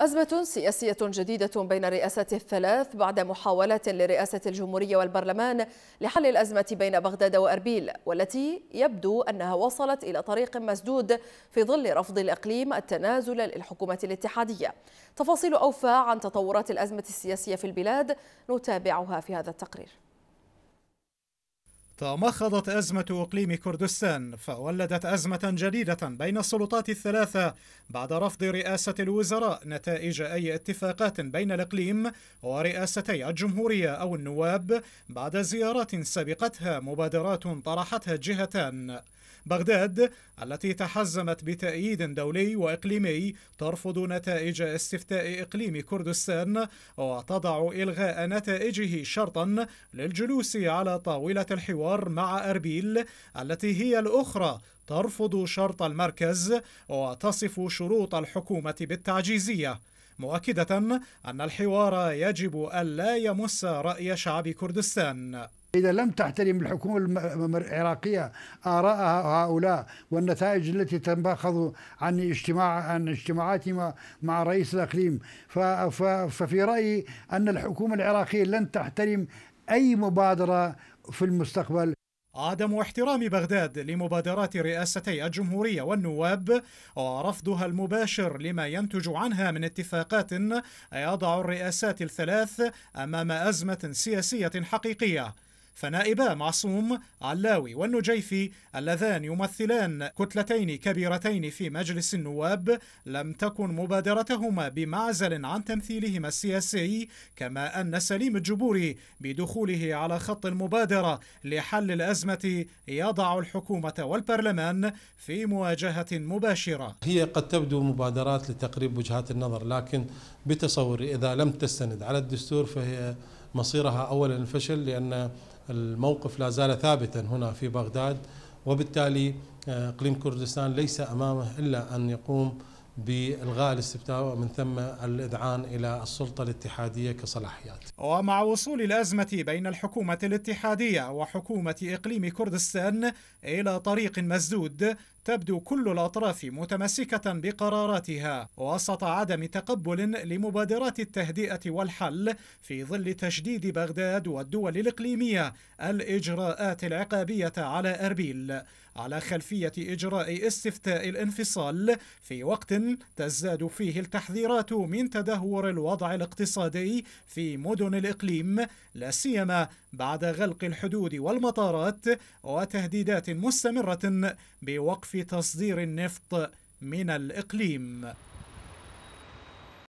أزمة سياسية جديدة بين الرئاسات الثلاث بعد محاولة لرئاسة الجمهورية والبرلمان لحل الأزمة بين بغداد وأربيل والتي يبدو أنها وصلت إلى طريق مسدود في ظل رفض الإقليم التنازل للحكومة الاتحادية تفاصيل أوفى عن تطورات الأزمة السياسية في البلاد نتابعها في هذا التقرير تمخضت أزمة إقليم كردستان فولدت أزمة جديدة بين السلطات الثلاثة بعد رفض رئاسة الوزراء نتائج أي اتفاقات بين الإقليم ورئاستي الجمهورية أو النواب بعد زيارات سبقتها مبادرات طرحتها الجهتان بغداد التي تحزمت بتأييد دولي وإقليمي ترفض نتائج استفتاء إقليم كردستان وتضع إلغاء نتائجه شرطا للجلوس على طاولة الحوار مع أربيل التي هي الأخرى ترفض شرط المركز وتصف شروط الحكومة بالتعجيزية مؤكدة أن الحوار يجب ألا يمس رأي شعب كردستان إذا لم تحترم الحكومة العراقية آراء هؤلاء والنتائج التي تنبخض عن اجتماع عن اجتماعاتهم مع رئيس الإقليم ففي رأيي أن الحكومة العراقية لن تحترم أي مبادرة في المستقبل عدم احترام بغداد لمبادرات رئاستي الجمهورية والنواب ورفضها المباشر لما ينتج عنها من اتفاقات يضع الرئاسات الثلاث أمام أزمة سياسية حقيقية فنائبا معصوم علاوي والنجيفي اللذان يمثلان كتلتين كبيرتين في مجلس النواب لم تكن مبادرتهما بمعزل عن تمثيلهما السياسي كما أن سليم الجبوري بدخوله على خط المبادرة لحل الأزمة يضع الحكومة والبرلمان في مواجهة مباشرة هي قد تبدو مبادرات لتقريب وجهات النظر لكن بتصوري إذا لم تستند على الدستور فهي مصيرها أولا الفشل لأن الموقف لا زال ثابتا هنا في بغداد وبالتالي آه، اقليم كردستان ليس امامه الا ان يقوم بالغاء الاستفتاء ومن ثم الاذعان الى السلطه الاتحاديه كصلاحيات. ومع وصول الازمه بين الحكومه الاتحاديه وحكومه اقليم كردستان الى طريق مسدود تبدو كل الأطراف متمسكة بقراراتها وسط عدم تقبل لمبادرات التهدئة والحل في ظل تشديد بغداد والدول الإقليمية الإجراءات العقابية على أربيل على خلفية إجراء استفتاء الانفصال في وقت تزداد فيه التحذيرات من تدهور الوضع الاقتصادي في مدن الإقليم لا سيما بعد غلق الحدود والمطارات وتهديدات مستمرة بوقف تصدير النفط من الإقليم